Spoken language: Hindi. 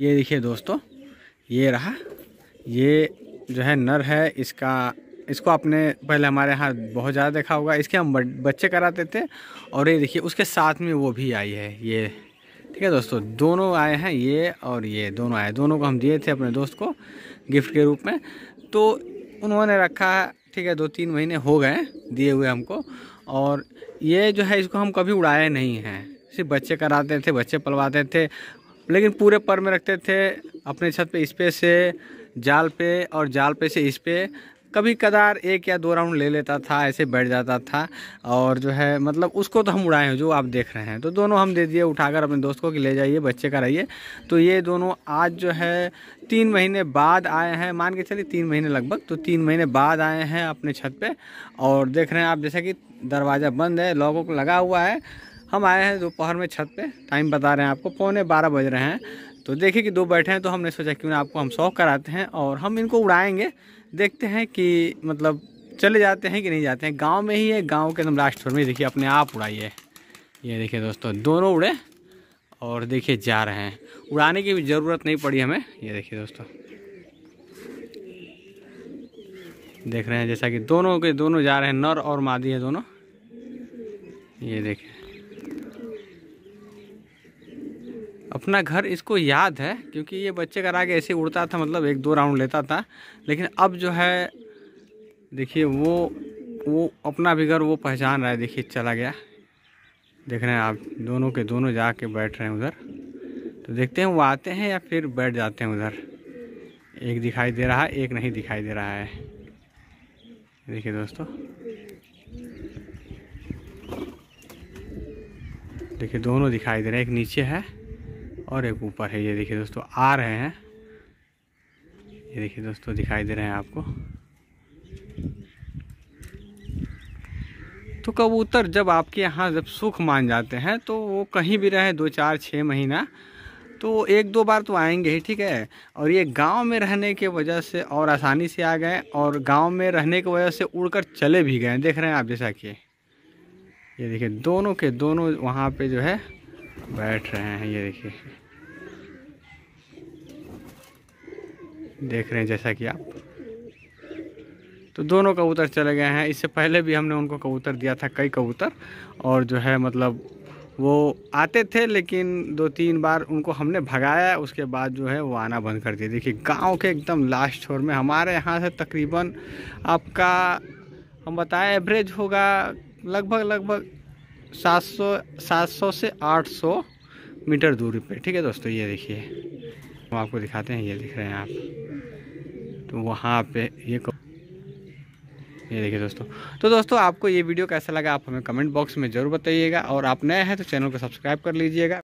ये देखिए दोस्तों ये रहा ये जो है नर है इसका इसको आपने पहले हमारे यहाँ बहुत ज़्यादा देखा होगा इसके हम बच्चे कराते थे और ये देखिए उसके साथ में वो भी आई है ये ठीक है दोस्तों दोनों आए हैं ये और ये दोनों आए दोनों को हम दिए थे अपने दोस्त को गिफ्ट के रूप में तो उन्होंने रखा है ठीक है दो तीन महीने हो गए दिए हुए हमको और ये जो है इसको हम कभी उड़ाए नहीं हैं सिर्फ बच्चे कराते थे बच्चे पलवाते थे लेकिन पूरे पर में रखते थे अपने छत पे इस पे से जाल पे और जाल पे से इस पे कभी कदार एक या दो राउंड ले लेता था ऐसे बैठ जाता था और जो है मतलब उसको तो हम उड़ाए हैं जो आप देख रहे हैं तो दोनों हम दे दिए उठाकर अपने दोस्त को कि ले जाइए बच्चे कराइए तो ये दोनों आज जो है तीन महीने बाद आए हैं मान के चलिए तीन महीने लगभग तो तीन महीने बाद आए हैं अपने छत पर और देख रहे हैं आप जैसे कि दरवाज़ा बंद है लोगों को लगा हुआ है हम आए हैं दोपहर में छत पे टाइम बता रहे हैं आपको पौने बारह बज रहे हैं तो देखिए कि दो बैठे हैं तो हमने सोचा क्यों ना आपको हम शौक कराते हैं और हम इनको उड़ाएंगे देखते हैं कि मतलब चले जाते हैं कि नहीं जाते हैं गाँव में ही है गाँव के एकदम लास्ट फ्लोर में देखिए अपने आप उड़ाइए ये देखिए दोस्तों दोनों उड़े और देखिए जा रहे हैं उड़ाने की भी ज़रूरत नहीं पड़ी हमें ये देखिए दोस्तों देख रहे हैं जैसा कि दोनों के दोनों जा रहे हैं नर और मादी है दोनों ये देखें अपना घर इसको याद है क्योंकि ये बच्चे का राग ऐसे उड़ता था मतलब एक दो राउंड लेता था लेकिन अब जो है देखिए वो वो अपना भी घर वो पहचान रहा है देखिए चला गया देख रहे हैं आप दोनों के दोनों जा के बैठ रहे हैं उधर तो देखते हैं वो आते हैं या फिर बैठ जाते हैं उधर एक दिखाई दे रहा है एक नहीं दिखाई दे रहा है देखिए दोस्तों देखिए दोनों दिखाई दे रहे हैं एक नीचे है और एक ऊपर है ये देखिए दोस्तों आ रहे हैं ये देखिए दोस्तों दिखाई दे रहे हैं आपको तो कबूतर जब आपके यहाँ जब सुख मान जाते हैं तो वो कहीं भी रहे दो चार छः महीना तो एक दो बार तो आएंगे ही ठीक है और ये गांव में रहने के वजह से और आसानी से आ गए और गांव में रहने की वजह से उड़कर चले भी गए देख रहे हैं आप जैसा कि ये देखिए दोनों के दोनों वहाँ पे जो है बैठ रहे हैं ये देखिए देख रहे हैं जैसा कि आप तो दोनों कबूतर चले गए हैं इससे पहले भी हमने उनको कबूतर दिया था कई कबूतर और जो है मतलब वो आते थे लेकिन दो तीन बार उनको हमने भगाया उसके बाद जो है वो आना बंद कर दिया देखिए गांव के एकदम लास्ट छोर में हमारे यहाँ से तकरीबन आपका हम बताएं एवरेज होगा लगभग लगभग 700 700 से 800 मीटर दूरी पे ठीक है दोस्तों ये देखिए हम आपको दिखाते हैं ये दिख रहे हैं आप तो वहाँ पे ये ये देखिए दोस्तों तो दोस्तों आपको ये वीडियो कैसा लगा आप हमें कमेंट बॉक्स में ज़रूर बताइएगा और आप नए हैं तो चैनल को सब्सक्राइब कर लीजिएगा